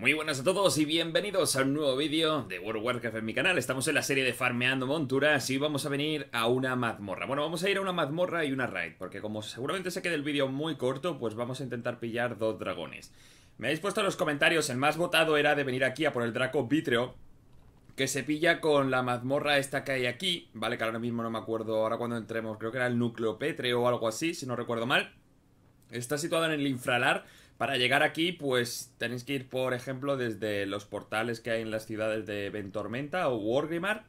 Muy buenas a todos y bienvenidos a un nuevo vídeo de World of Warcraft en mi canal. Estamos en la serie de Farmeando Monturas y vamos a venir a una mazmorra. Bueno, vamos a ir a una mazmorra y una raid, porque como seguramente se quede el vídeo muy corto, pues vamos a intentar pillar dos dragones. Me habéis puesto en los comentarios, el más votado era de venir aquí a por el Draco Vitreo, que se pilla con la mazmorra esta que hay aquí, ¿vale? Que ahora mismo no me acuerdo, ahora cuando entremos, creo que era el núcleo petreo o algo así, si no recuerdo mal. Está situado en el infralar para llegar aquí, pues tenéis que ir, por ejemplo, desde los portales que hay en las ciudades de Ventormenta o Wargrimar,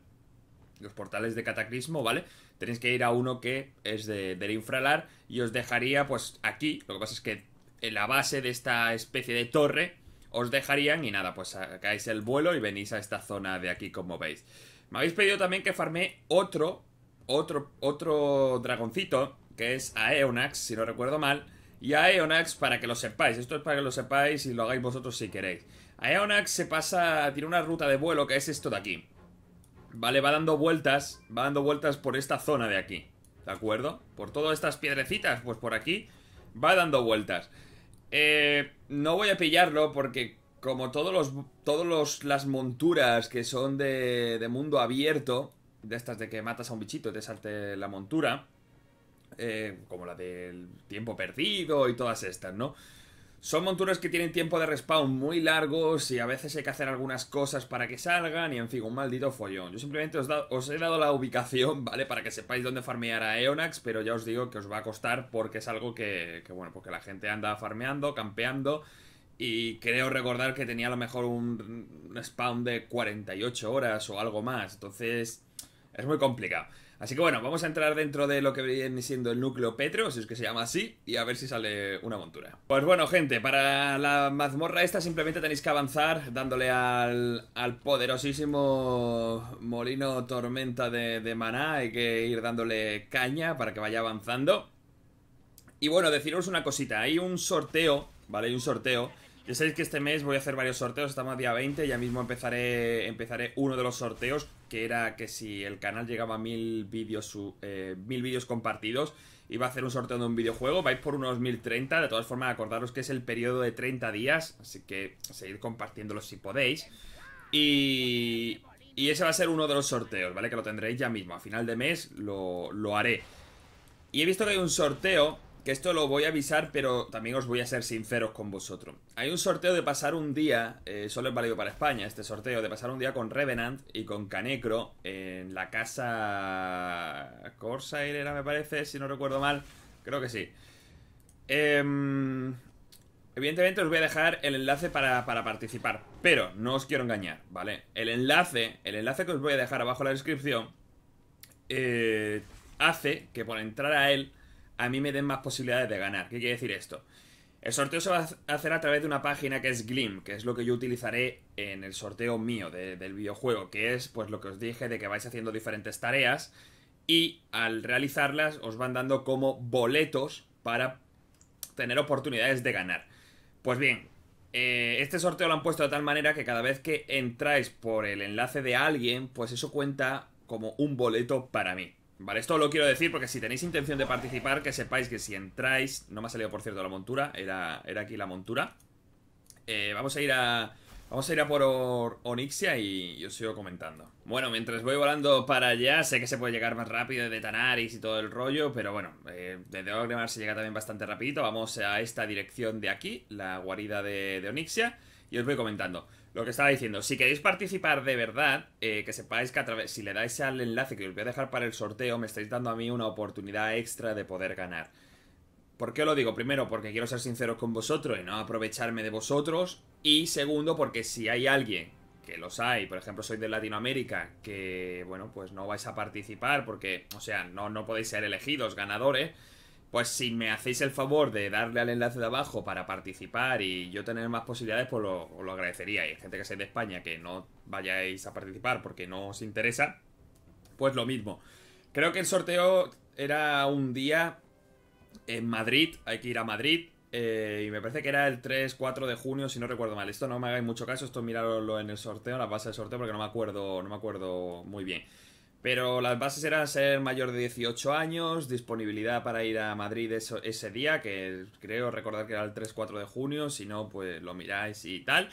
los portales de Cataclismo, ¿vale? Tenéis que ir a uno que es de, del Infralar y os dejaría, pues, aquí. Lo que pasa es que en la base de esta especie de torre os dejarían y nada, pues sacáis el vuelo y venís a esta zona de aquí, como veis. Me habéis pedido también que farme otro, otro, otro dragoncito, que es Aeonax, si no recuerdo mal y a Eonax, para que lo sepáis, esto es para que lo sepáis y lo hagáis vosotros si queréis. A Eonax se pasa, tiene una ruta de vuelo que es esto de aquí. Vale, va dando vueltas, va dando vueltas por esta zona de aquí. ¿De acuerdo? Por todas estas piedrecitas, pues por aquí va dando vueltas. Eh, no voy a pillarlo porque como todos los, todos los, las monturas que son de, de mundo abierto, de estas de que matas a un bichito y te salte la montura, eh, como la del tiempo perdido y todas estas, ¿no? Son monturas que tienen tiempo de respawn muy largos y a veces hay que hacer algunas cosas para que salgan y en fin, un maldito follón. Yo simplemente os, he dado la ubicación, ¿vale? Para que sepáis dónde farmear a Eonax, pero ya os digo que os va a costar porque es algo que, bueno, porque la gente anda farmeando, campeando y creo recordar que tenía a lo mejor un, un spawn de 48 horas o algo más. Entonces es muy complicado. Así que bueno, vamos a entrar dentro de lo que viene siendo el núcleo Petro, si es que se llama así, y a ver si sale una montura. Pues bueno, gente, para la mazmorra esta simplemente tenéis que avanzar dándole al, poderosísimo molino tormenta de, maná. Hay que ir dándole caña para que vaya avanzando. Y bueno, deciros una cosita, hay un sorteo, ¿vale? Hay un sorteo. Ya sabéis que este mes voy a hacer varios sorteos, estamos a día 20, ya mismo empezaré, empezaré uno de los sorteos que era que si el canal llegaba a mil vídeos, eh, mil vídeos compartidos, iba a hacer un sorteo de un videojuego, vais por unos 1030, de todas formas acordaros que es el periodo de 30 días, así que seguir compartiéndolo si podéis. Y, y ese va a ser uno de los sorteos, ¿vale? Que lo tendréis ya mismo, a final de mes lo, lo haré. Y he visto que hay un sorteo que esto lo voy a avisar, pero también os voy a ser sinceros con vosotros. Hay un sorteo de pasar un día, eh, solo es válido para España, este sorteo, de pasar un día con Revenant y con Canecro en la casa Corsair era, me parece, si no recuerdo mal. Creo que sí. Em, evidentemente os voy a dejar el enlace para, participar, pero no os quiero engañar, ¿vale? El enlace, el enlace que os voy a dejar abajo en la descripción, eh, hace que por entrar a él a mí me den más posibilidades de ganar. ¿Qué quiere decir esto? El sorteo se va a hacer a través de una página que es Glim, que es lo que yo utilizaré en el sorteo mío del videojuego, que es pues lo que os dije de que vais haciendo diferentes tareas y al realizarlas os van dando como boletos para tener oportunidades de ganar. Pues bien, eh, este sorteo lo han puesto de tal manera que cada vez que entráis por el enlace de alguien, pues eso cuenta como un boleto para mí. Vale, esto lo quiero decir porque si tenéis intención de participar, que sepáis que si entráis... No me ha salido, por cierto, la montura. Era, era aquí la montura. Eh, vamos a ir a... Vamos a ir a por Onixia y os sigo comentando. Bueno, mientras voy volando para allá, sé que se puede llegar más rápido de Tanaris y todo el rollo, pero bueno, eh, desde Ogremar se llega también bastante rapidito. Vamos a esta dirección de aquí, la guarida de, de Onixia, y os voy comentando. Lo que estaba diciendo, si queréis participar de verdad, eh, que sepáis que a través, si le dais al enlace que os voy a dejar para el sorteo, me estáis dando a mí una oportunidad extra de poder ganar. ¿Por qué lo digo? Primero, porque quiero ser sincero con vosotros y no aprovecharme de vosotros. Y segundo, porque si hay alguien, que los hay, por ejemplo, soy de Latinoamérica, que, bueno, pues no vais a participar porque, o sea, no, no podéis ser elegidos ganadores pues si me hacéis el favor de darle al enlace de abajo para participar y yo tener más posibilidades, pues lo, lo agradecería. Y gente que sea de España que no vayáis a participar porque no os interesa, pues lo mismo. Creo que el sorteo era un día en Madrid, hay que ir a Madrid. Eh, y me parece que era el 3-4 de junio, si no recuerdo mal. Esto no me hagáis mucho caso, esto miradlo en el sorteo, en la base del sorteo, porque no me acuerdo, no me acuerdo muy bien. Pero las bases eran ser mayor de 18 años, disponibilidad para ir a Madrid ese día, que creo recordar que era el 3-4 de junio, si no, pues lo miráis y tal.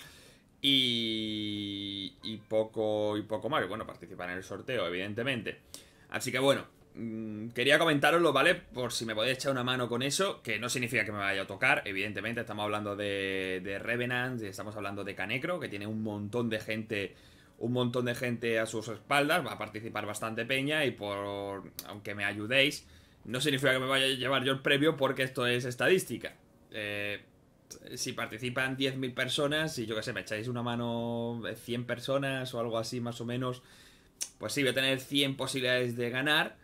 Y, y poco y poco más. bueno, participar en el sorteo, evidentemente. Así que bueno, mm, quería comentaroslo, ¿vale? Por si me podéis echar una mano con eso, que no significa que me vaya a tocar, evidentemente. Estamos hablando de, de Revenant, estamos hablando de Canecro, que tiene un montón de gente un montón de gente a sus espaldas, va a participar bastante peña y por aunque me ayudéis, no significa que me vaya a llevar yo el premio porque esto es estadística. Eh, si participan 10.000 personas y yo que sé, me echáis una mano 100 personas o algo así más o menos, pues sí, voy a tener 100 posibilidades de ganar,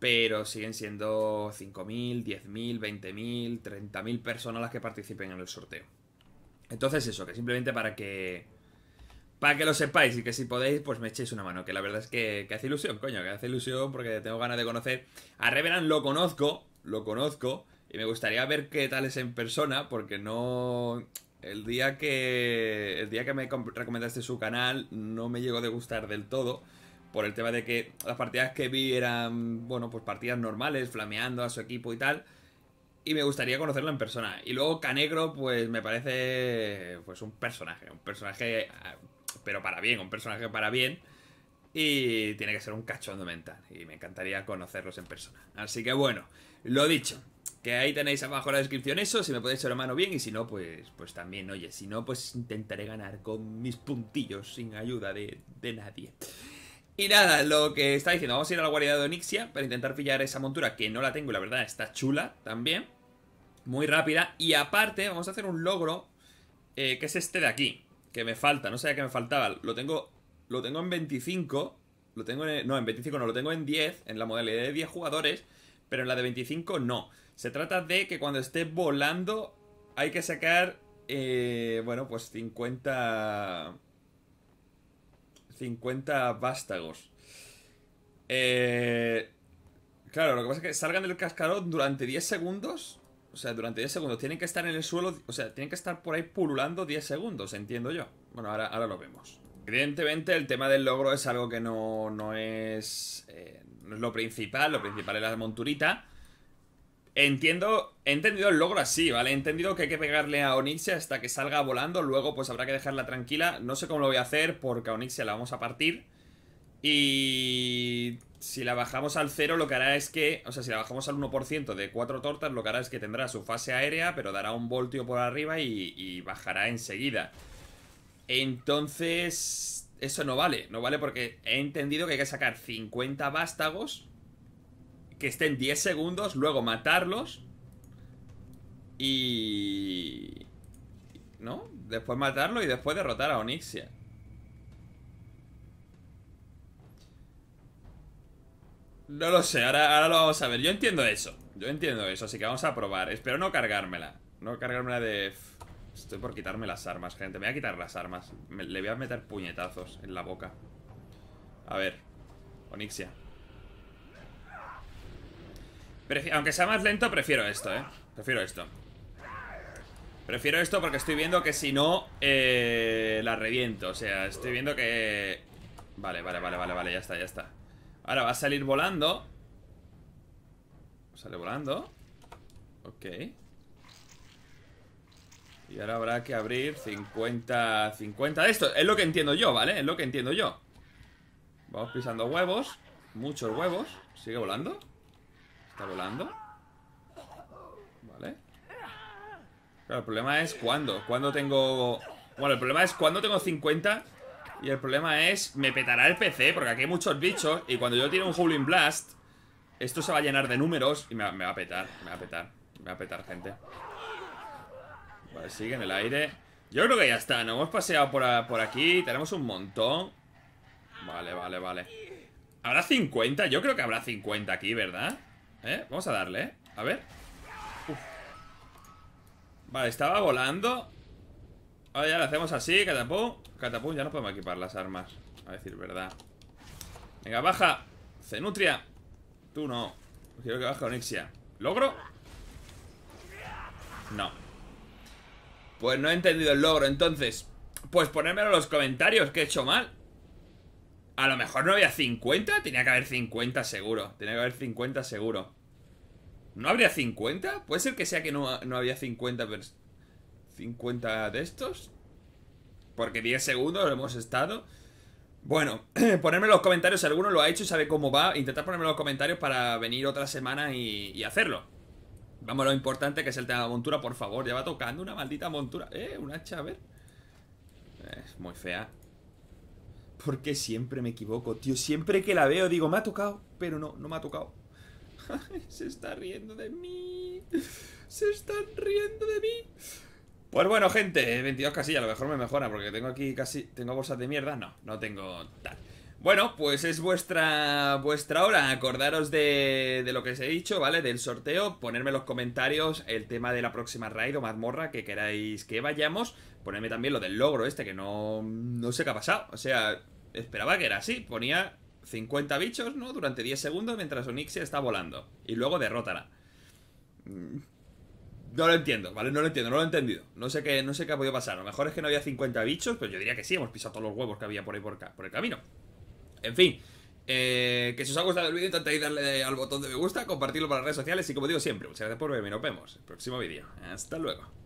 pero siguen siendo 5.000, 10.000, 20.000, 30.000 personas las que participen en el sorteo. Entonces eso, que simplemente para que para que lo sepáis y que si podéis, pues me echéis una mano. Que la verdad es que, hace ilusión, coño, que hace ilusión porque tengo ganas de conocer. A Reverend lo conozco, lo conozco. Y me gustaría ver qué tal es en persona, porque no. El día que. El día que me recomendaste su canal no me llegó de gustar del todo. Por el tema de que las partidas que vi eran. Bueno, pues partidas normales, flameando a su equipo y tal. Y me gustaría conocerlo en persona. Y luego Canegro, pues me parece. Pues un personaje. Un personaje ah, pero para bien, un personaje para bien. Y tiene que ser un cachondo mental. Y me encantaría conocerlos en persona. Así que bueno, lo dicho. Que ahí tenéis abajo en la descripción eso, si me podéis echar la mano bien y si no, pues, pues también, oye, si no, pues intentaré ganar con mis puntillos sin ayuda de, de nadie. Y nada, lo que está diciendo, vamos a ir a la guarida de Onixia para intentar pillar esa montura que no la tengo y la verdad está chula también. Muy rápida. Y aparte, vamos a hacer un logro eh, que es este de aquí que me falta, no sabía que me faltaba. Lo tengo, lo tengo en 25, lo tengo en, no, en 25 no, lo tengo en 10, en la modalidad de 10 jugadores, pero en la de 25 no. Se trata de que cuando esté volando hay que sacar, eh, bueno, pues 50... 50 vástagos. Eh, claro, lo que pasa es que salgan del cascarón durante 10 segundos o sea, durante 10 segundos. Tienen que estar en el suelo, o sea, tienen que estar por ahí pululando 10 segundos, entiendo yo. Bueno, ahora, ahora lo vemos. Evidentemente, el tema del logro es algo que no, no es, eh, no es lo principal. Lo principal es la monturita. Entiendo, he entendido el logro así, ¿vale? He entendido que hay que pegarle a Onixia hasta que salga volando. Luego, pues habrá que dejarla tranquila. No sé cómo lo voy a hacer porque a Onixia la vamos a partir. Y si la bajamos al 0 lo que hará es que, o sea, si la bajamos al 1% de 4 tortas, lo que hará es que tendrá su fase aérea, pero dará un voltio por arriba y, bajará enseguida. Entonces, eso no vale, no vale porque he entendido que hay que sacar 50 vástagos que estén 10 segundos, luego matarlos y... ¿No? Después matarlo y después derrotar a Onixia. No lo sé, ahora, lo vamos a ver Yo entiendo eso, yo entiendo eso Así que vamos a probar, espero no cargármela No cargármela de... Estoy por quitarme las armas, gente Me voy a quitar las armas Le voy a meter puñetazos en la boca A ver Onixia Aunque sea más lento, prefiero esto, eh Prefiero esto Prefiero esto porque estoy viendo que si no eh, La reviento, o sea Estoy viendo que... Vale, vale, vale, vale, vale, ya está, ya está Ahora va a salir volando Sale volando Ok Y ahora habrá que abrir 50, 50 de esto Es lo que entiendo yo, ¿vale? Es lo que entiendo yo Vamos pisando huevos Muchos huevos Sigue volando Está volando Vale el problema es cuándo Cuándo tengo... Bueno, el problema es cuándo tengo 50 y el problema es, me petará el PC, porque aquí hay muchos bichos, y cuando yo tire un Howling Blast, esto se va a llenar de números y me va, a petar, me va a petar, me va a petar, gente. Vale, sigue en el aire. Yo creo que ya está, nos hemos paseado por, aquí, tenemos un montón. Vale, vale, vale. ¿Habrá 50? Yo creo que habrá 50 aquí, ¿verdad? ¿Eh? Vamos a darle, ¿eh? A ver. Vale, estaba volando Ahora ya lo hacemos así, catapum. Catapum, ya no podemos equipar las armas. A decir verdad. Venga, baja. Zenutria Tú no. Quiero que baje Onixia. ¿Logro? No. Pues no he entendido el logro, entonces. Pues ponérmelo en los comentarios, que he hecho mal. A lo mejor no había 50. Tenía que haber 50 seguro. Tenía que haber 50 seguro. ¿No habría 50? Puede ser que sea que no, había 50 Pero... 50 de estos. Porque 10 segundos hemos estado. Bueno, ponerme en los comentarios si alguno lo ha hecho y sabe cómo va. Intentar ponerme en los comentarios para venir otra semana y, hacerlo. Vamos lo importante que es el tema de la montura, por favor. Ya va tocando una maldita montura. Eh, un hacha, a ver. Eh, es muy fea. Porque siempre me equivoco, tío. Siempre que la veo digo, me ha tocado. Pero no, no me ha tocado. Se está riendo de mí. Se están riendo de mí. Pues bueno, gente, 22 eh, casillas, a lo mejor me mejora porque tengo aquí casi... ¿Tengo bolsas de mierda? No, no tengo tal. Bueno, pues es vuestra vuestra hora. Acordaros de, lo que os he dicho, ¿vale? Del sorteo. Ponerme en los comentarios el tema de la próxima raid o mazmorra que queráis que vayamos. Ponerme también lo del logro este, que no, no sé qué ha pasado. O sea, esperaba que era así. Ponía 50 bichos, ¿no? Durante 10 segundos mientras Onyxia está volando. Y luego derrótala. Mm. No lo entiendo, ¿vale? No lo entiendo, no lo he entendido. No sé qué, no sé qué ha podido pasar. A lo mejor es que no había 50 bichos, pero yo diría que sí, hemos pisado todos los huevos que había por ahí por, por el camino. En fin, eh, que si os ha gustado el vídeo, intentéis darle al botón de me gusta, compartirlo para las redes sociales y como digo siempre, muchas gracias por verme y nos vemos en el próximo vídeo. Hasta luego.